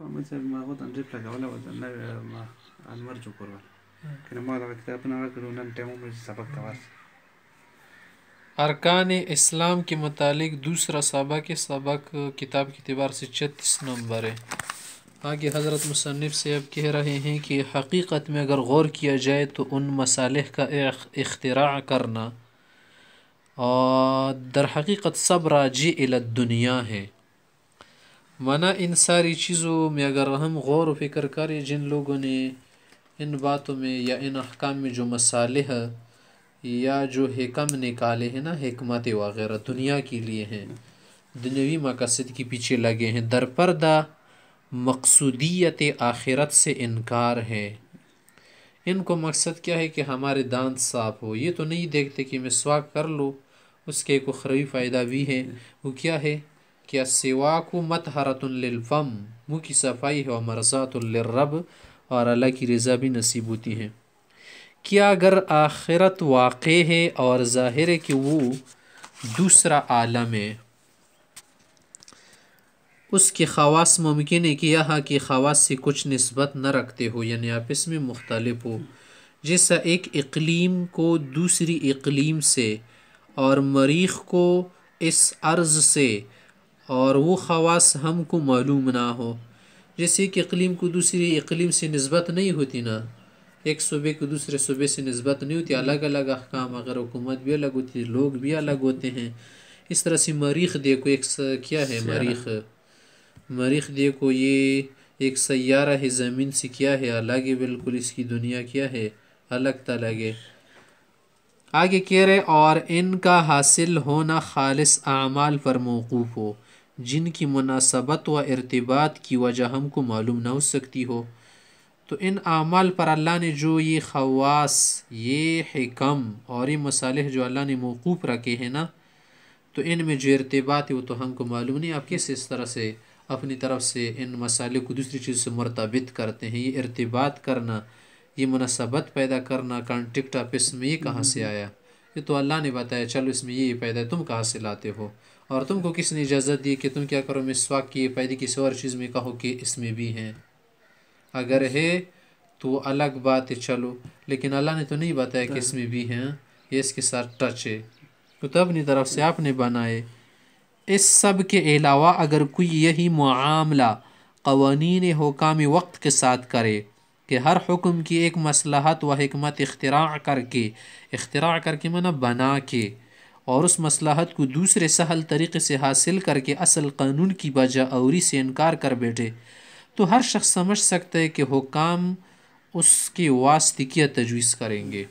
अरकान इस्लाम के मतलब दूसरा सबक सबक किताब के अतबार से छत्तीस नंबर है आगे हज़रत मुसनफ़ से अब कह रहे हैं कि हकीकत में अगर गौर किया जाए तो उन मसाले का अख्तरा करना और दर हकीकत सब राजी दुनिया है मना इन सारी चीज़ों में अगर हम गौर व फिक्र करें जिन लोगों ने इन बातों में या इन अहकाम में जो मसाले या जो हकम निकाले हैं ना हमत वगैरह दुनिया के लिए हैं दुनियावी मकसद के पीछे लगे हैं दरपरदा मकसूदियत आखिरत से इनकार है इनको मकसद क्या है कि हमारे दांत साफ हो ये तो नहीं देखते कि मैं स्वाग कर लो उसके एक उखरवी फ़ायदा भी है वो क्या है कि मत मतहरतम मुँह की सफाई है और मरसातरब और अल्लाह की रज़ा भी नसीब होती है क्या अगर आखिरत वाक़ है और ज़ाहिर है कि वो दूसरा आलम है उसके खवास मुमकिन है कि यहाँ के खवास से कुछ नस्बत न रखते हो यानी आपस में मुख्तलफ हो जैसा एक इकलीम को दूसरी इकलीम से और मरीख़ को इस अर्ज़ से और वो खवास हमको मालूम ना हो जैसे एक इकलीम को दूसरी इकलीम से नस्बत नहीं होती ना एक सूबे को दूसरे सूबे से नस्बत नहीं होती अलग अलग अहकाम अगर हुकूमत भी अलग होती है लोग भी अलग होते हैं इस तरह से मरीख देखो एक स... क्या है मरीख मरीख देखो ये एक सैारा है ज़मीन से क्या है अलग है बिल्कुल इसकी दुनिया क्या है अलग तलग है आगे कह रहे और इनका हासिल होना खालिस आमाल पर मौकूफ़ हो जिनकी मुनासबत व इरतबात की वजह हमको मालूम ना हो सकती हो तो इन आमाल पर अल्लाह ने जो ये खवास ये कम और ये मसाले जो अल्लाह ने मौकूफ़ रखे हैं ना तो इन में जो इरतबात है वो तो हमको मालूम नहीं आप किस इस तरह से अपनी तरफ से इन मसाले को दूसरी चीज़ से मरतबित करते हैं ये इरतबात करना ये मुनासबत पैदा करना कॉन्टेक्ट आप में ये कहाँ से हम्म। आया ये तो अल्लाह ने बताया चलो इसमें ये पैदा है तुम कहाँ से लाते हो और तुमको किसने इजाज़त दी कि तुम क्या करो मिसवाक की पैदे किसी और चीज़ में कहो कि इसमें भी हैं अगर है तो अलग बात है चलो लेकिन अल्लाह ने तो नहीं बताया कि इसमें भी हैं ये इसके साथ टच है तो तब अपनी तरफ से आपने बनाए इस सब के अलावा अगर कोई यही मामला कवानीन हुकाम वक्त के साथ करे कि हर हुक्म की एक मसलाहत व हमत अख्तरा करके अख्तरा करके मना बना के और उस मसलहत को दूसरे सहल तरीके से हासिल करके असल कानून की बजा औरी से इनकार कर बैठे तो हर शख्स समझ सकता है कि हुकाम उसके वास्ते की तजवीज़ करेंगे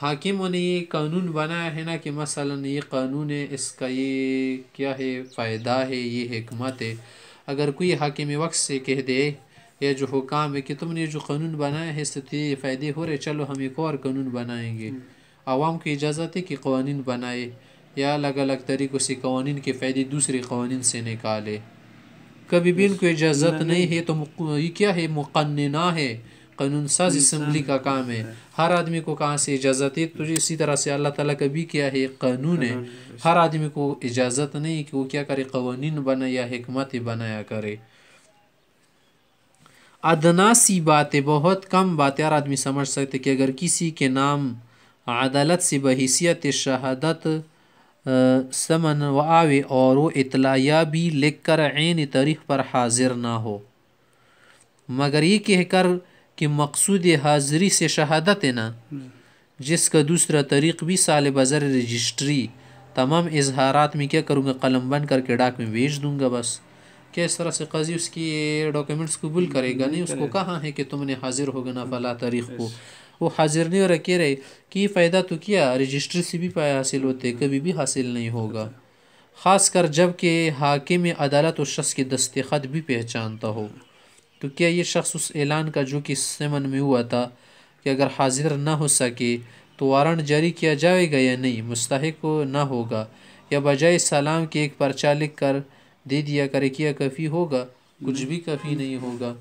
हाकिम ने ये कानून बनाया है ना कि मसलन ये कानून है इसका ये क्या है फ़ायदा है ये हमत है अगर कोई हाकिम वक्त से कह दे या जो हुकाम है कि तुमने जो कानून बनाया है इससे तेरे तो फ़ायदे हो रहे चलो हम एक और कानून बनाएंगे हम्म। आवाम को इजाज़त है कि कवानीन बनाए या अलग अलग तरीक़ों से कवानीन के फ़ायदे दूसरे कवानीन से निकाले कभी भी इनको इजाज़त नहीं है तो ये क्या है मुकन्ना है कानून साज इसम्बली का काम है हर आदमी को कहाँ से इजाज़त है तो इसी तरह से अल्लाह ताला का भी क्या है कानून है हर आदमी को इजाज़त नहीं कि वो क्या करे कवानीन या हिकमत बनाया करे अदना सी बातें बहुत कम बातें हर आदमी समझ सकते कि अगर किसी के नाम अदालत से बहसीत शहादत समन व आवे और वो इतलाया भी लिख कर आन तारीख पर हाजिर ना हो मगर ये कहकर कि मकसूद हाजिरी से शहादत है ना जिसका दूसरा तरीक़ भी साल बज़र रजिस्ट्री तमाम इजहारात में क्या करूँगा कलम बंद करके डाक में भेज दूँगा बस इस तरह से कजी उसकी डॉक्यूमेंट्स कबूल हम्म, करेगा नहीं उसको कहा है कि तुमने हाजिर हो ना हम्म, फला तारीख को वो हाजिर नहीं और अके रहे कि फ़ायदा तो किया रजिस्ट्री से भी पाया हासिल होते हम्म। कभी भी हासिल नहीं अच्छा, होगा अच्छा। ख़ास कर जब कि हाकिम अदालत उस शख्स के दस्तखत भी पहचानता हो तो क्या ये शख्स उस ऐलान का जो कि सेमन में हुआ था कि अगर हाजिर ना हो सके तो वारंट जारी किया जाएगा या नहीं मुस्तक ना होगा या बजाय सलाम के एक पर्चा लिख कर दे दिया करे किया काफ़ी होगा कुछ भी काफ़ी नहीं होगा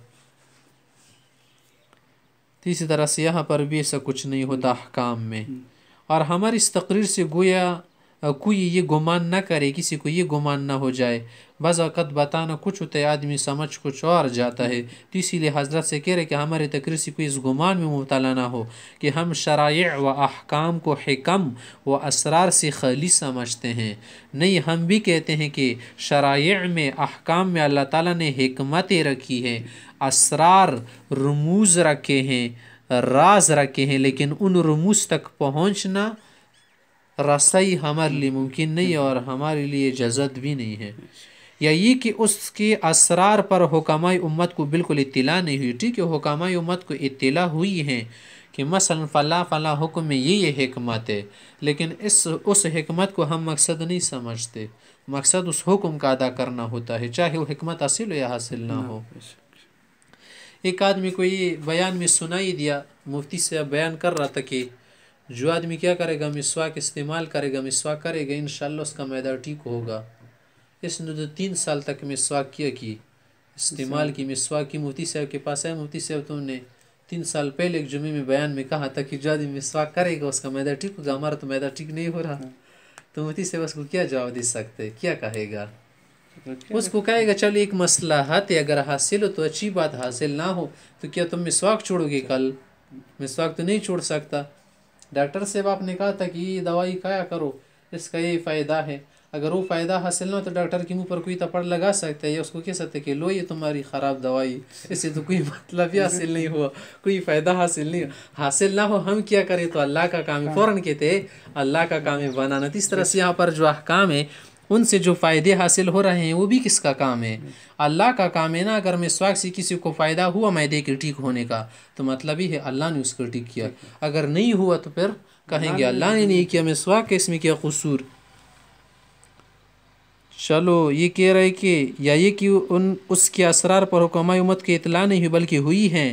तो इसी तरह से यहाँ पर भी ऐसा कुछ नहीं होता अहकाम में और हमारी इस तकरीर से गोया कोई ये गुमान ना करे किसी को ये गुमान ना हो जाए बज़ बताना कुछ होता है आदमी समझ कुछ और जाता है तो इसीलिए हजरत से कह रहे कि हमारे तकरीर से कोई इस गुमान में मुबला ना हो कि हम शराय व अहकाम को हकम व असरार से खली समझते हैं नहीं हम भी कहते हैं कि शराय में अहकाम में अल्लाह ताली ने हमतें रखी है असरार रमूज़ रखे हैं राज रखे हैं लेकिन उन रमूज़ तक पहुँचना रसाई हमारे लिए मुमकिन नहीं है और हमारे लिए जजत भी नहीं है या ये कि उसके असरार पर हुकामा उम्मत को बिल्कुल इतला नहीं हुई ठीक है हकामा उम्मत को इतला हुई है कि मसला फ़ला फ़ला हुक्म में ये ये हमत है लेकिन इस उस हमत को हम मकसद नहीं समझते मकसद उस हुक्म का अदा करना होता है चाहे वो हमत हासिल हो या हासिल ना हो एक आदमी को ये बयान में सुनाई दिया मुफ्ती से बयान कर रहा था कि जो आदमी क्या करेगा मिसवाक इस्तेमाल करेगा मिसवाक करेगा इन उसका मैदा ठीक होगा इसने तो तीन साल तक मिसवाक किया कि इस्तेमाल की मिसवाक की मोती साहब के पास है मोती साहब तुमने तो तीन साल पहले एक जुमे में बयान में कहा था कि जो आदमी मिसवाक करेगा उसका मैदा ठीक होगा हमारा तो मैदा ठीक नहीं हो रहा हाँ। तो मोती साहब उसको क्या जवाब दे सकते क्या कहेगा तो उसको कहेगा चल एक मसला मसलाहत अगर हासिल हो तो अच्छी बात हासिल ना हो तो क्या तुम मिसवाक छोड़ोगे कल अच्छा। मिसवाक तो नहीं छोड़ सकता डॉक्टर साहब आपने कहा था कि ये दवाई खाया करो इसका ये फ़ायदा है अगर वो फ़ायदा हासिल ना हो तो डॉक्टर के मुंह पर कोई तपड़ लगा सकते हैं या उसको कह सकते कि लो ये तुम्हारी ख़राब दवाई इससे तो कोई मतलब ही हासिल नहीं हुआ कोई फ़ायदा हासिल नहीं हासिल ना हो हम क्या करें तो अल्लाह का काम फ़ौर कहते अल्लाह का काम है बनाना तो इस तरह से यहाँ पर जो अहकाम है उनसे जो फ़ायदे हासिल हो रहे हैं वो भी किसका काम है अल्लाह का काम है ना अगर मैं स्वाग से किसी को फ़ायदा हुआ मैदे के ठीक होने का तो मतलब ही है अल्लाह ने उसको ठीक किया अगर नहीं हुआ तो फिर कहेंगे अल्लाह ने नहीं किया मैं स्वाग के इसमें किया कसूर चलो ये कह रहे हैं कि या ये कि उन उसके असरार पर हुकमा उम्मत की इतला नहीं हुई बल्कि हुई हैं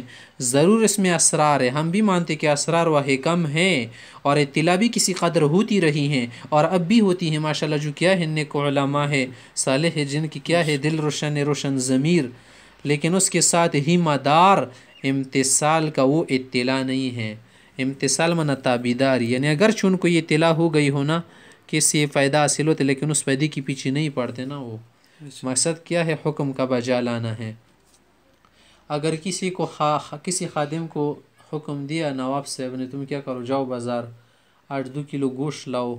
ज़रूर इसमें असरार है हम भी मानते कि असरार वह कम हैं और इतला भी किसी कदर होती रही हैं और अब भी होती हैं माशाल्लाह जो क्या है नेक है साल है जिनकी क्या है दिल रोशन रोशन ज़मीर लेकिन उसके साथ ही मदार इम्तसाल का वो इतला नहीं है इम्तसाल मना ताबीदार यानी अगर चुन को ये इतला हो गई हो ना किस ये फ़ायदा हासिल होते लेकिन उस फ़ायदे के पीछे नहीं पड़ते ना वो अच्छा। मकसद क्या है हुक्म का बजा लाना है अगर किसी को खा किसी खादिम को हुक्म दिया नवाब साहब ने तुम क्या करो जाओ बाज़ार आठ दो किलो गोश्त लाओ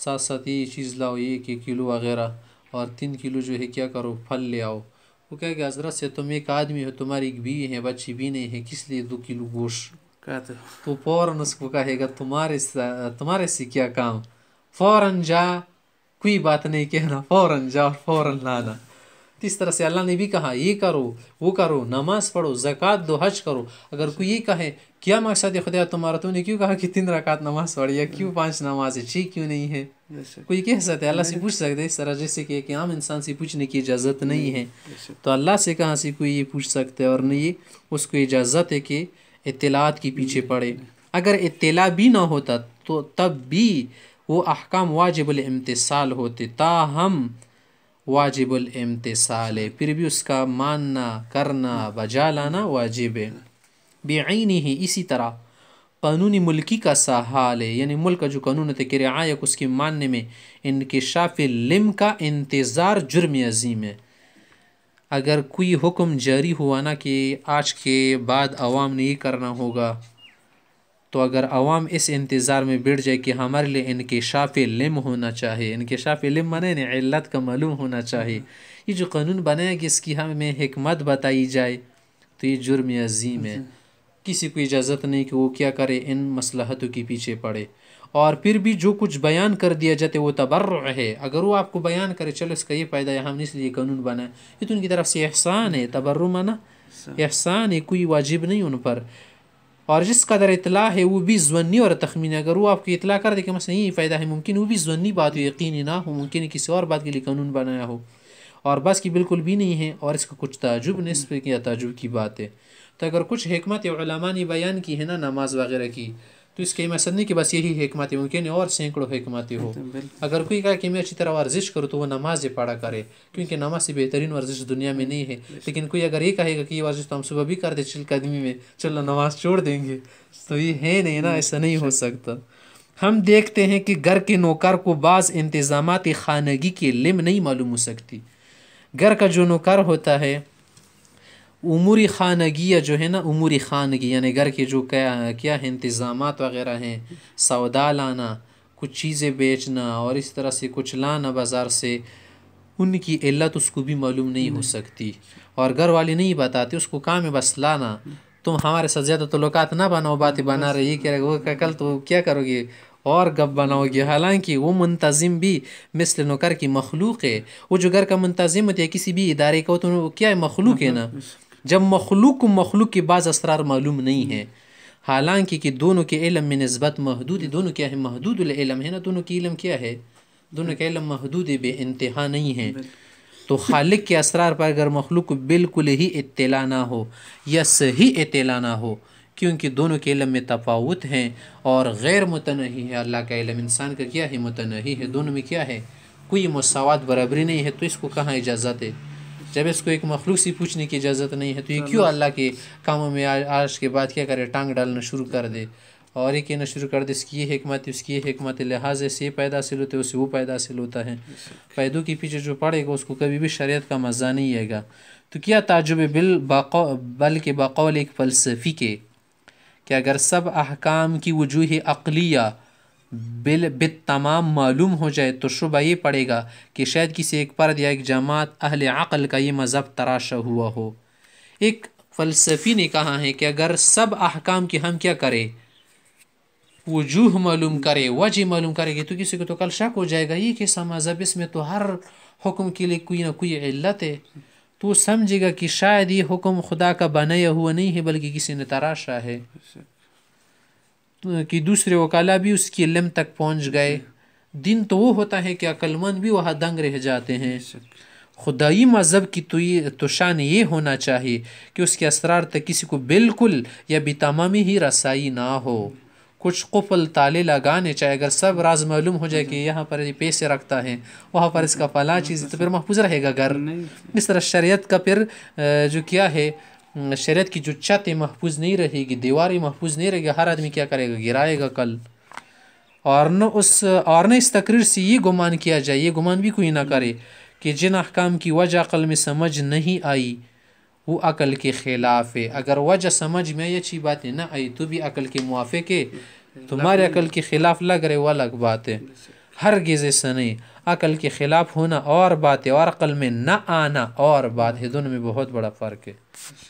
साथ साथ ये चीज़ लाओ ये एक किलो वगैरह और तीन किलो जो है क्या करो फल ले आओ वो कह गया हजरत से तुम एक आदमी हो तुम्हारी एक बी है बच्ची भी नहीं है किस लिए दो किलो गोश्त कहते तो फौरन उसको कहेगा तुम्हारे तुम्हारे से क्या काम फ़ौरन जा कोई बात नहीं कहना फ़ौरन जा और फ़ौरन लाना इस तरह से अल्लाह ने भी कहा ये करो वो करो नमाज़ पढ़ो जक़ात दो हज करो अगर कोई ये कहे क्या मकसद है खुदा तुम्हारा तुमने क्यों कहा कि तीन रकात नमाज़ पढ़ी या क्यों पांच नमाज है ठीक क्यों नहीं है कोई कह सकते अल्लाह से पूछ सकते इस तरह जैसे कि एक आम इंसान से पूछने की इजाज़त नहीं है तो अल्लाह से कहाँ से कोई ये पूछ सकते और नहीं उसको इजाज़त है कि इतलात के पीछे पड़े अगर इतला भी ना होता तो तब भी वो अहकाम इम्तिसाल होते ताहम वाजिबुलमतसाल है फिर भी उसका मानना करना बजा लाना वाजिब है बेआनी ही इसी तरह कानूनी मुल्की का सा हाल है यानी मुल्क का जो कानून तक रियायक उसके मानने में इनके शाफ लिम का इंतज़ार जुर्म अजीम है अगर कोई हुक्म जारी हुआ ना कि आज के बाद आवाम ने ये करना होगा तो अगर आवाम इस इंतज़ार में बैठ जाए कि हमारे लिए इनके शाफ लिम होना चाहिए शाफ लिम माने नत का मालूम होना चाहिए ये जो कानून बनाया कि इसकी हमें हमत बताई जाए तो ये जुर्म अजीम है किसी को इजाज़त नहीं कि वो क्या करे इन मसलहतों के पीछे पड़े और फिर भी जो कुछ बयान कर दिया जाते वो तबर्र है अगर वो आपको बयान करे चलो इसका ये फ़ायदा है हमने इसलिए कानून बनाया ये तो उनकी तरफ से एहसान है तबर्र माना एहसान है कोई वाजिब नहीं उन पर और जिस कदर इतला है वो भी जवनी और तखमीन अगर वो आपकी इतला कर दे कि बस नहीं फ़ायदा है मुमकिन वो भी जवनी बात हो यकीन ना हो मुमकिन किसी और बात के लिए कानून बनाया हो और बस की बिल्कुल भी नहीं है और इसका कुछ ताजुब नस्ब या ताजुब की बात है तो अगर कुछ हमत या बयान की है ना नमाज वगैरह की तो इसके मकसद नहीं की बस यही हमत मुमकिन और सैकड़ों हमतें हो अगर कोई कहा कि मैं अच्छी तरह वर्जिश करूँ तो वह नमाज पढ़ा करे क्योंकि नमाज से बेहतरीन वर्जिश दुनिया में नहीं है लेकिन कोई अगर ये कहेगा कि ये वर्जिश तो हम सुबह भी करते चिल कदमी में चलो नमाज छोड़ देंगे तो ये है नहीं ना ऐसा नहीं हो सकता हम देखते हैं कि घर के नौकर को बाज़ इंतज़ाम खानगी के लिम नहीं मालूम हो सकती घर का जो नौकर होता है उमूरी खानगी जो है ना उमूरी खानगी यानी घर के जो क्या क्या है इंतज़ाम वगैरह हैं सौदा लाना कुछ चीज़ें बेचना और इस तरह से कुछ लाना बाज़ार से उनकी इल्लत उसको भी मालूम नहीं हो सकती और घर वाले नहीं बताते उसको काम है बस लाना तुम हमारे साथ ज़्यादा तल्लुकात तो ना बनाओ बातें बना रही रहे वो कल तो क्या करोगे और गप बनाओगे हालांकि वो मुंतज़िम भी मिसल नौकर की मखलूक है वो जो घर का मुंतज़िम होता है किसी भी इदारे का तो क्या है मखलूक है ना जब मखलूक को मखलूक के बाद असरार मालूम नहीं है हालांकि कि दोनों के इलम में नस्बत महदूद दोनों क्या है महदूद है ना दोनों की इलम क्या है दोनों का इलम महदूद बे इंतहा नहीं है तो खालिक के असरार पर अगर मखलूक को बिल्कुल ही इतला ना हो या सही इतला ना हो क्योंकि दोनों के इलम में तफावत हैं और गैर मुतनही है अल्लाह का इलम इंसान का क्या है मुतनही है दोनों में क्या है कोई मसावत बराबरी नहीं है तो इसको कहाँ इजाज़त है जब इसको एक मखलूक से पूछने की इजाज़त नहीं है तो ये हाँ, क्यों अल्लाह के कामों में आज के बाद क्या करे टांग डालना शुरू कर दे और ये कहना शुरू कर दे इसकी ये हमत उसकी ये हमत लिहाज ये पैदा हासिल होते हैं उससे वो पैदा हासिल होता है पैदों के पीछे जो पड़ेगा उसको कभी भी शरीयत का मज़ा नहीं आएगा तो क्या ताजुब बिल बल के बकौल एक फ़लसफ़ी के कि अगर सब अहकाम की वजूह अकलिया बिल बित तमाम मालूम हो जाए तो शुबा ये पड़ेगा कि शायद किसी एक पर्द या एक जमात अहल अक़ल का ये मज़हब तराशा हुआ हो एक फ़लसफ़ी ने कहा है कि अगर सब अहकाम की हम क्या करें वजूह मालूम करे वजह मालूम करेगी तो किसी को तो कल शक हो जाएगा ये कैसा मज़हब इसमें तो हर हुक्म के लिए कोई ना कोई इल्लत है तो समझेगा कि शायद ये हुक्म खुदा का बनाया हुआ नहीं है बल्कि किसी ने तराशा है कि दूसरे वकाला भी उसकी लम तक पहुँच गए दिन तो वो होता है कि अक्लमंद भी वहाँ दंग रह जाते हैं खुदाई मज़हब की तो ये तो शान ये होना चाहिए कि उसके असरार तक किसी को बिल्कुल या बेतमामी ही रसाई ना हो कुछ कुफल ताले लगाने चाहे अगर सब राज मालूम हो जाए कि यहाँ पर ये पैसे रखता है वहाँ पर इसका फला चीज़ तो फिर महफूज रहेगा घर इस तरह शरीयत का फिर जो किया है शरीयत की जो छत महफूज नहीं रहेगी दीवारें महफूज नहीं रहेगी हर आदमी क्या करेगा गिराएगा कल और न उस और न इस तकरीर से ये गुमान किया जाए ये गुमान भी कोई ना करे कि जिन अहकाम की वजह अकल में समझ नहीं आई वो अकल के ख़िलाफ़ है अगर वजह समझ में आई अच्छी बात ना आई तो भी अकल के मुआफ़ के तुम्हारे अकल के ख़िलाफ़ लग रहे वो अलग बात है हर गज़ सने अकल के ख़िलाफ़ होना और बात है और अकल में ना आना और बात है दोनों में बहुत बड़ा फ़र्क है